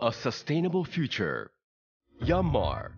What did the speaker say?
A Sustainable Future. Yanmar.